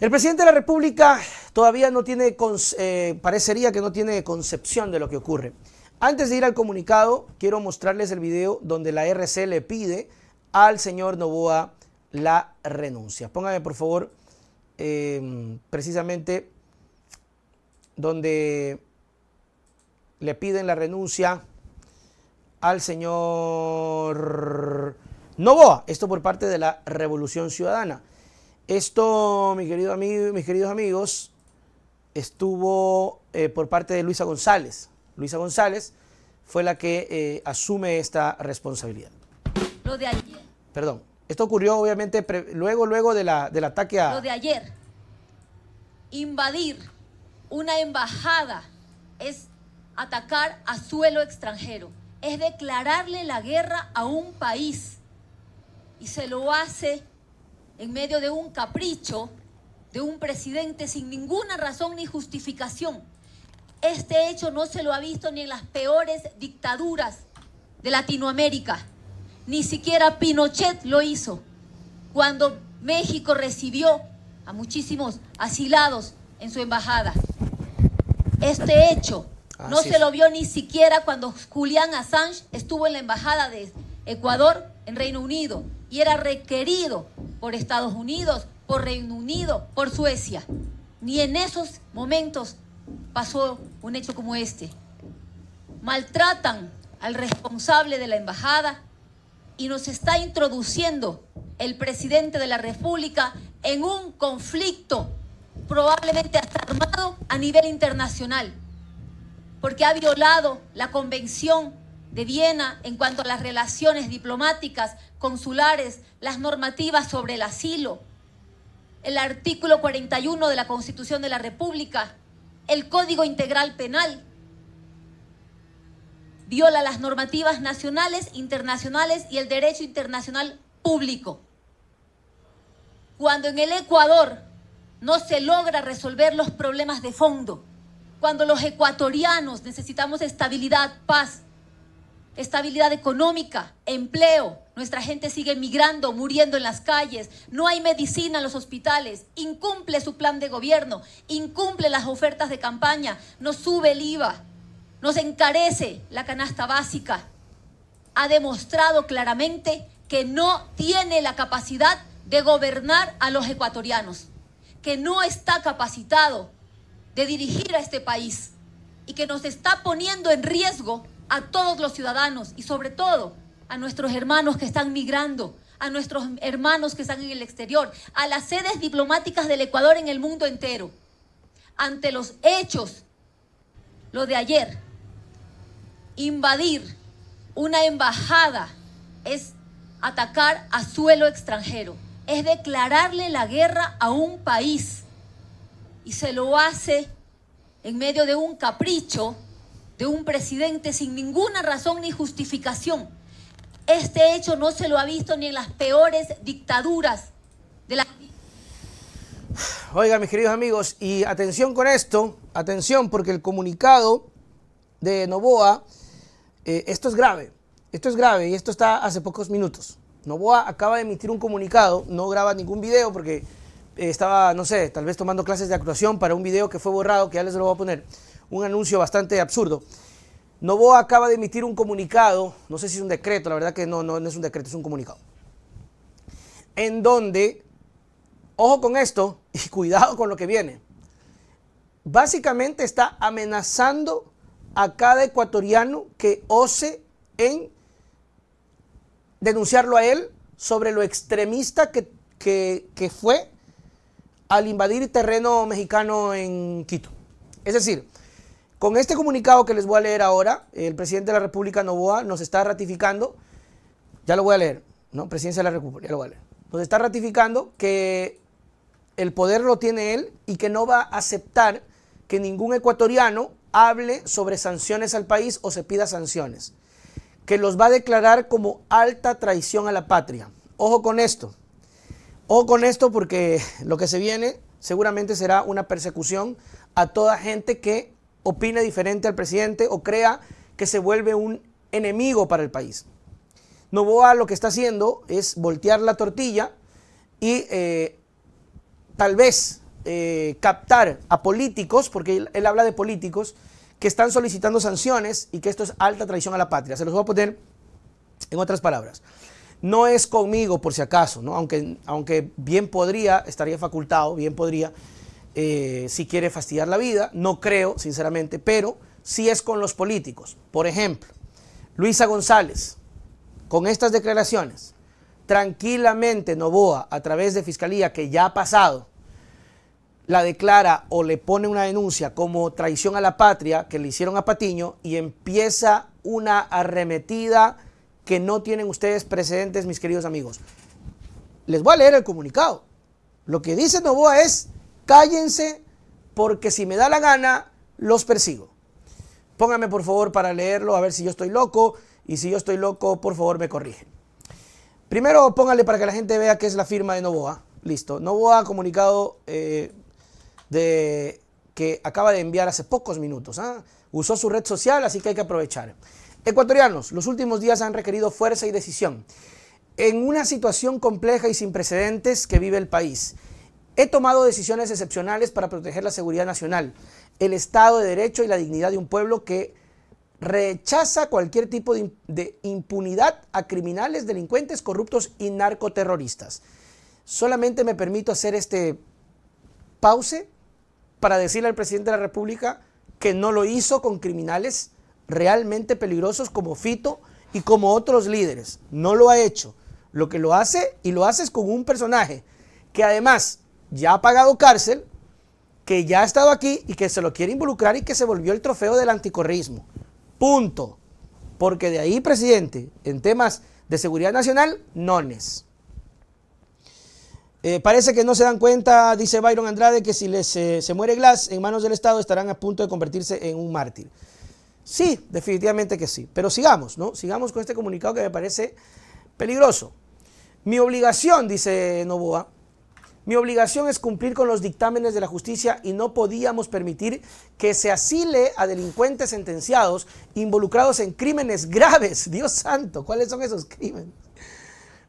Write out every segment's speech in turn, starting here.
El presidente de la República todavía no tiene, eh, parecería que no tiene concepción de lo que ocurre. Antes de ir al comunicado, quiero mostrarles el video donde la RC le pide al señor Novoa la renuncia. Póngame por favor em, precisamente donde le piden la renuncia al señor Novoa. Esto por parte de la Revolución Ciudadana. Esto, mi querido amigo, mis queridos amigos, estuvo eh, por parte de Luisa González. Luisa González fue la que eh, asume esta responsabilidad. Lo de ayer. Perdón. Esto ocurrió obviamente luego, luego de la, del ataque a... Lo de ayer. Invadir una embajada es atacar a suelo extranjero. Es declararle la guerra a un país. Y se lo hace en medio de un capricho de un presidente sin ninguna razón ni justificación. Este hecho no se lo ha visto ni en las peores dictaduras de Latinoamérica. Ni siquiera Pinochet lo hizo cuando México recibió a muchísimos asilados en su embajada. Este hecho ah, no se lo vio ni siquiera cuando Julián Assange estuvo en la embajada de Ecuador en Reino Unido y era requerido por Estados Unidos, por Reino Unido, por Suecia. Ni en esos momentos pasó un hecho como este. Maltratan al responsable de la embajada y nos está introduciendo el presidente de la República en un conflicto probablemente hasta armado a nivel internacional, porque ha violado la Convención de Viena en cuanto a las relaciones diplomáticas, consulares, las normativas sobre el asilo, el artículo 41 de la Constitución de la República, el Código Integral Penal. Viola las normativas nacionales, internacionales y el derecho internacional público. Cuando en el Ecuador no se logra resolver los problemas de fondo, cuando los ecuatorianos necesitamos estabilidad, paz, estabilidad económica, empleo. Nuestra gente sigue emigrando, muriendo en las calles, no hay medicina en los hospitales, incumple su plan de gobierno, incumple las ofertas de campaña, nos sube el IVA, nos encarece la canasta básica. Ha demostrado claramente que no tiene la capacidad de gobernar a los ecuatorianos, que no está capacitado de dirigir a este país y que nos está poniendo en riesgo a todos los ciudadanos y sobre todo a nuestros hermanos que están migrando, a nuestros hermanos que están en el exterior, a las sedes diplomáticas del Ecuador en el mundo entero. Ante los hechos, lo de ayer, invadir una embajada es atacar a suelo extranjero, es declararle la guerra a un país y se lo hace en medio de un capricho de un presidente sin ninguna razón ni justificación. Este hecho no se lo ha visto ni en las peores dictaduras de la... Oiga, mis queridos amigos, y atención con esto, atención, porque el comunicado de Novoa, eh, esto es grave, esto es grave y esto está hace pocos minutos. Novoa acaba de emitir un comunicado, no graba ningún video porque estaba, no sé, tal vez tomando clases de actuación para un video que fue borrado, que ya les lo voy a poner un anuncio bastante absurdo. Novoa acaba de emitir un comunicado, no sé si es un decreto, la verdad que no, no, es un decreto, es un comunicado, en donde, ojo con esto y cuidado con lo que viene, básicamente está amenazando a cada ecuatoriano que ose en denunciarlo a él sobre lo extremista que, fue al invadir terreno mexicano en Quito. Es decir, con este comunicado que les voy a leer ahora, el presidente de la República Novoa nos está ratificando, ya lo voy a leer, ¿no? Presidencia de la República, ya lo voy a leer. Nos está ratificando que el poder lo tiene él y que no va a aceptar que ningún ecuatoriano hable sobre sanciones al país o se pida sanciones, que los va a declarar como alta traición a la patria. Ojo con esto, ojo con esto porque lo que se viene seguramente será una persecución a toda gente que opina diferente al presidente o crea que se vuelve un enemigo para el país. Novoa lo que está haciendo es voltear la tortilla y eh, tal vez eh, captar a políticos, porque él, habla de políticos, que están solicitando sanciones y que esto es alta traición a la patria. Se los voy a poner en otras palabras. No es conmigo, por si acaso, ¿no? aunque, aunque bien podría, estaría facultado, bien podría, eh, si quiere fastidiar la vida, no creo, sinceramente, pero si es con los políticos. Por ejemplo, Luisa González, con estas declaraciones, tranquilamente Novoa, a través de Fiscalía, que ya ha pasado, la declara o le pone una denuncia como traición a la patria que le hicieron a Patiño y empieza una arremetida que no tienen ustedes precedentes, mis queridos amigos. Les voy a leer el comunicado. Lo que dice Novoa es Cállense porque si me da la gana, los persigo. Pónganme por favor para leerlo, a ver si yo estoy loco. Y si yo estoy loco, por favor me corrigen. Primero póngale para que la gente vea que es la firma de Novoa. Listo. Novoa ha comunicado eh, de, que acaba de enviar hace pocos minutos. ¿ah? Usó su red social, así que hay que aprovechar. Ecuatorianos, los últimos días han requerido fuerza y decisión. En una situación compleja y sin precedentes que vive el país, He tomado decisiones excepcionales para proteger la seguridad nacional, el Estado de Derecho y la dignidad de un pueblo que rechaza cualquier tipo de, impunidad a criminales, delincuentes, corruptos y narcoterroristas. Solamente me permito hacer este pause para decirle al presidente de la República que no lo hizo con criminales realmente peligrosos como Fito y como otros líderes. No lo ha hecho. Lo que lo hace y lo hace es con un personaje que además ya ha pagado cárcel, que ya ha estado aquí y que se lo quiere involucrar y que se volvió el trofeo del anticorrismo. Punto. Porque de ahí, presidente, en temas de seguridad nacional, nones. Eh, parece que no se dan cuenta, dice Byron Andrade, que si eh, se muere Glass en manos del Estado estarán a punto de convertirse en un mártir. Sí, definitivamente que sí. Pero sigamos, ¿no? Sigamos con este comunicado que me parece peligroso. Mi obligación, dice Novoa, mi obligación es cumplir con los dictámenes de la justicia y no podíamos permitir que se asile a delincuentes sentenciados involucrados en crímenes graves. Dios santo, ¿cuáles son esos crímenes?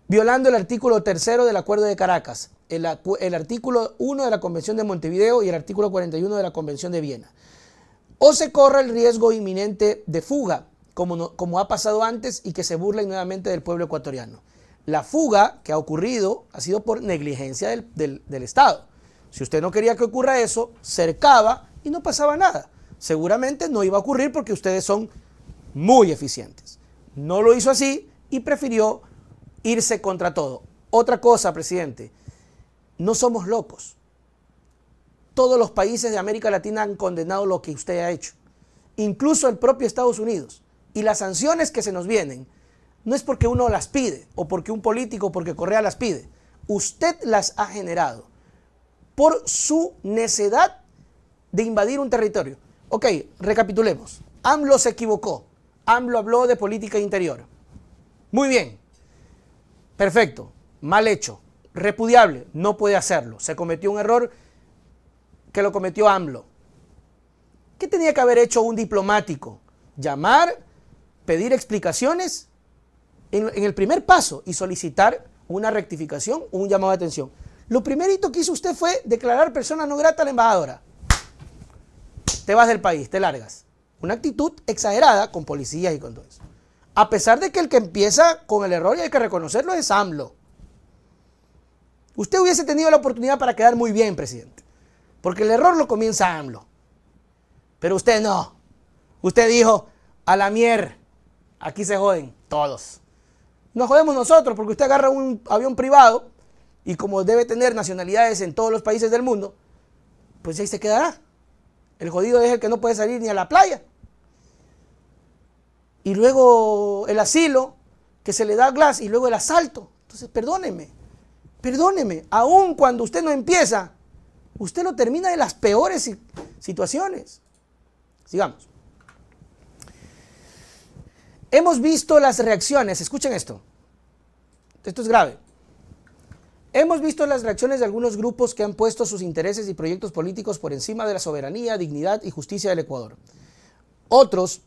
Violando el artículo tercero del Acuerdo de Caracas, el, artículo 1 de la Convención de Montevideo y el artículo 41 de la Convención de Viena. O se corre el riesgo inminente de fuga, como, como ha pasado antes y que se burlen nuevamente del pueblo ecuatoriano la fuga que ha ocurrido ha sido por negligencia del, Estado. Si usted no quería que ocurra eso, cercaba y no pasaba nada. Seguramente no iba a ocurrir porque ustedes son muy eficientes. No lo hizo así y prefirió irse contra todo. Otra cosa, presidente, no somos locos. Todos los países de América Latina han condenado lo que usted ha hecho, incluso el propio Estados Unidos. Y las sanciones que se nos vienen no es porque uno las pide o porque un político, porque Correa las pide. Usted las ha generado por su necedad de invadir un territorio. Ok, recapitulemos. AMLO se equivocó. AMLO habló de política interior. Muy bien. Perfecto. Mal hecho. Repudiable. No puede hacerlo. Se cometió un error que lo cometió AMLO. ¿Qué tenía que haber hecho un diplomático? Llamar, pedir explicaciones en, el primer paso y solicitar una rectificación un llamado de atención. Lo primerito que hizo usted fue declarar persona no grata a la embajadora. Te vas del país, te largas. Una actitud exagerada con policías y con todo eso. A pesar de que el que empieza con el error y hay que reconocerlo es AMLO. Usted hubiese tenido la oportunidad para quedar muy bien, presidente. Porque el error lo comienza AMLO. Pero usted no. Usted dijo, a la mier, aquí se joden todos. No jodemos nosotros porque usted agarra un avión privado y como debe tener nacionalidades en todos los países del mundo, pues ahí se quedará. El jodido es el que no puede salir ni a la playa. Y luego el asilo que se le da a Glass y luego el asalto. Entonces, perdóneme, perdóneme, aun cuando usted no empieza, usted lo termina de las peores situaciones. Sigamos. Hemos visto las reacciones, escuchen esto, esto es grave. Hemos visto las reacciones de algunos grupos que han puesto sus intereses y proyectos políticos por encima de la soberanía, dignidad y justicia del Ecuador. Otros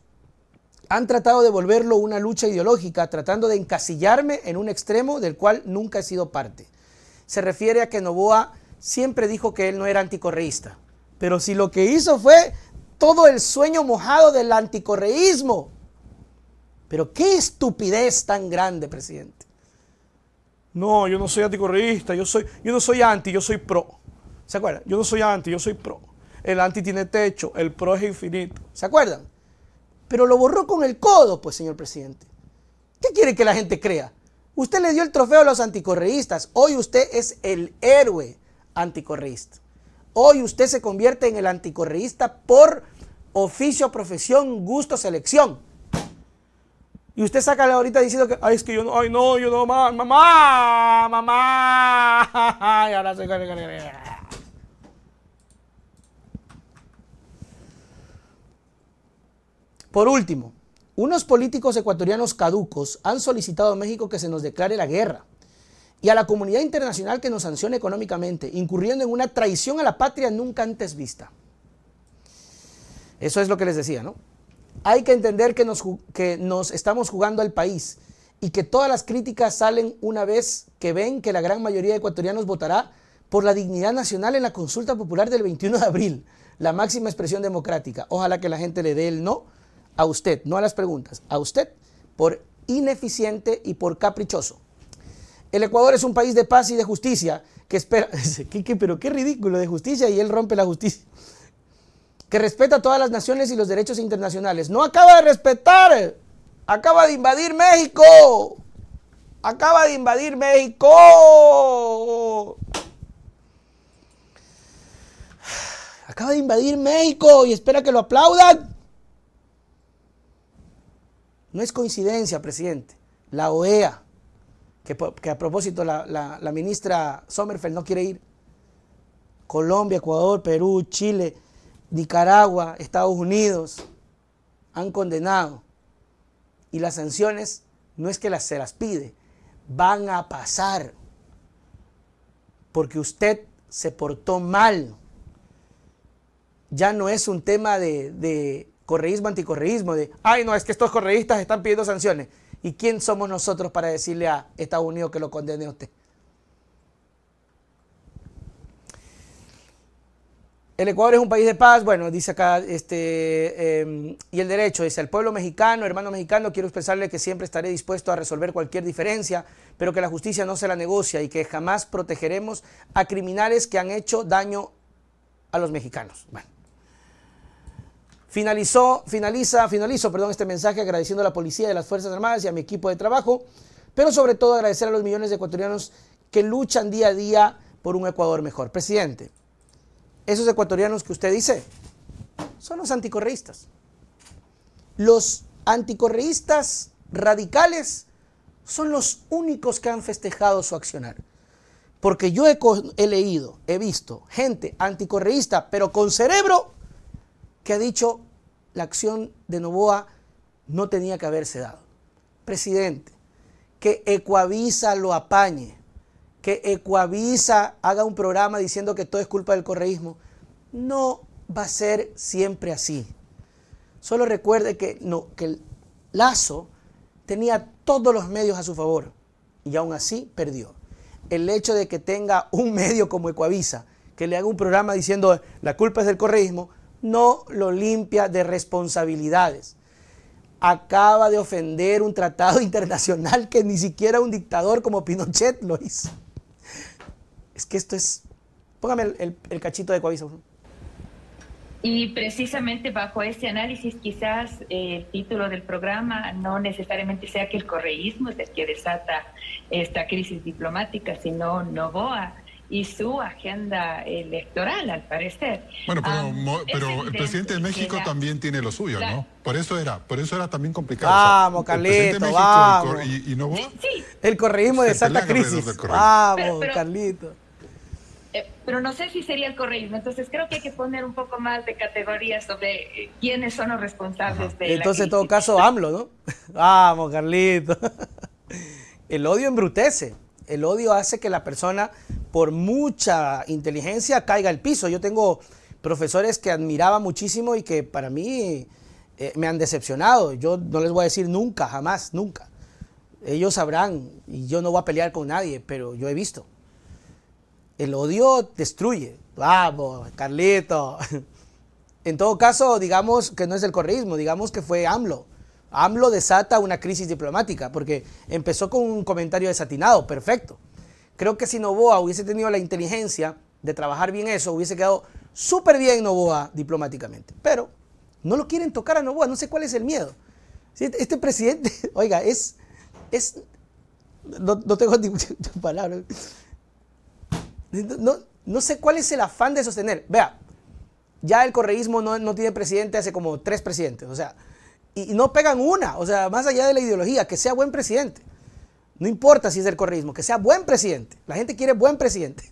han tratado de volverlo una lucha ideológica, tratando de encasillarme en un extremo del cual nunca he sido parte. Se refiere a que Novoa siempre dijo que él no era anticorreísta, pero si lo que hizo fue todo el sueño mojado del anticorreísmo, pero qué estupidez tan grande, presidente. No, yo no soy anticorreísta, yo, soy, yo no soy anti, yo soy pro. ¿Se acuerdan? Yo no soy anti, yo soy pro. El anti tiene techo, el pro es infinito. ¿Se acuerdan? Pero lo borró con el codo, pues, señor presidente. ¿Qué quiere que la gente crea? Usted le dio el trofeo a los anticorreístas. Hoy usted es el héroe anticorreísta. Hoy usted se convierte en el anticorreísta por oficio, profesión, gusto, selección. Y usted saca la ahorita diciendo que, ay, es que yo no, ay, no, yo no, mamá, mamá, mamá. ahora Por último, unos políticos ecuatorianos caducos han solicitado a México que se nos declare la guerra y a la comunidad internacional que nos sancione económicamente, incurriendo en una traición a la patria nunca antes vista. Eso es lo que les decía, ¿no? Hay que entender que nos, nos estamos jugando al país y que todas las críticas salen una vez que ven que la gran mayoría de ecuatorianos votará por la dignidad nacional en la consulta popular del 21 de abril, la máxima expresión democrática. Ojalá que la gente le dé el no a usted, no a las preguntas, a usted por ineficiente y por caprichoso. El Ecuador es un país de paz y de justicia que espera... ¿Pero qué ridículo de justicia? Y él rompe la justicia que respeta todas las naciones y los derechos internacionales. No acaba de respetar, acaba de invadir México. Acaba de invadir México. Acaba de invadir México y espera que lo aplaudan. No es coincidencia, presidente. La OEA, que, a propósito la, la ministra Sommerfeld no quiere ir. Colombia, Ecuador, Perú, Chile, Nicaragua, Estados Unidos han condenado. Y las sanciones no es que las, se las pide, van a pasar. Porque usted se portó mal. Ya no es un tema de, de correísmo, anticorreísmo, de, ay, no, es que estos correístas están pidiendo sanciones. ¿Y quién somos nosotros para decirle a Estados Unidos que lo condene a usted? El Ecuador es un país de paz, bueno, dice acá, este, em, y el derecho, dice, al pueblo mexicano, hermano mexicano, quiero expresarle que siempre estaré dispuesto a resolver cualquier diferencia, pero que la justicia no se la negocia y que jamás protegeremos a criminales que han hecho daño a los mexicanos. Bueno. Finalizó, finaliza, finalizo, perdón, este mensaje agradeciendo a la policía y a las Fuerzas Armadas y a mi equipo de trabajo, pero sobre todo agradecer a los millones de ecuatorianos que luchan día a día por un Ecuador mejor. Presidente, esos ecuatorianos que usted dice son los anticorreístas. Los anticorreístas radicales son los únicos que han festejado su accionar. Porque yo he, leído, he visto gente anticorreísta, pero con cerebro, que ha dicho la acción de Novoa no tenía que haberse dado. Presidente, que Ecuavisa lo apañe que Ecuavisa haga un programa diciendo que todo es culpa del correísmo. No va a ser siempre así. Solo recuerde que, el Lazo tenía todos los medios a su favor y aún así perdió. El hecho de que tenga un medio como Ecuavisa, que le haga un programa diciendo la culpa es del correísmo, no lo limpia de responsabilidades. Acaba de ofender un tratado internacional que ni siquiera un dictador como Pinochet lo hizo. Es que esto es... Póngame el, cachito de Coavisa. Y precisamente bajo ese análisis quizás eh, el título del programa no necesariamente sea que el correísmo es el que desata esta crisis diplomática, sino Novoa y su agenda electoral, al parecer. Bueno, pero, ah, el presidente de México también tiene lo suyo, ¿no? Por eso era, por eso era también complicado. Vamos, Carlito, vamos. El correísmo desata crisis. Vamos, Carlito. Eh, pero no sé si sería el correísmo. Entonces creo que hay que poner un poco más de categorías sobre eh, quiénes son los responsables de Entonces, en todo caso, AMLO, ¿no? Vamos, Carlito. el odio embrutece. El odio hace que la persona, por mucha inteligencia, caiga al piso. Yo tengo profesores que admiraba muchísimo y que para mí eh, me han decepcionado. Yo no les voy a decir nunca, jamás, nunca. Ellos sabrán y yo no voy a pelear con nadie, pero yo he visto. El odio destruye. Vamos, Carlito. En todo caso, digamos que no es el correísmo, digamos que fue AMLO. AMLO desata una crisis diplomática porque empezó con un comentario desatinado, perfecto. Creo que si Novoa hubiese tenido la inteligencia de trabajar bien eso, hubiese quedado súper bien Novoa diplomáticamente. Pero no lo quieren tocar a Novoa, no sé cuál es el miedo. Este presidente, oiga, es... es no, tengo palabras... No, sé cuál es el afán de sostener. Vea, ya el correísmo no, tiene presidente hace como tres presidentes, o sea, y, no pegan una, o sea, más allá de la ideología, que sea buen presidente. No importa si es el correísmo, que sea buen presidente. La gente quiere buen presidente.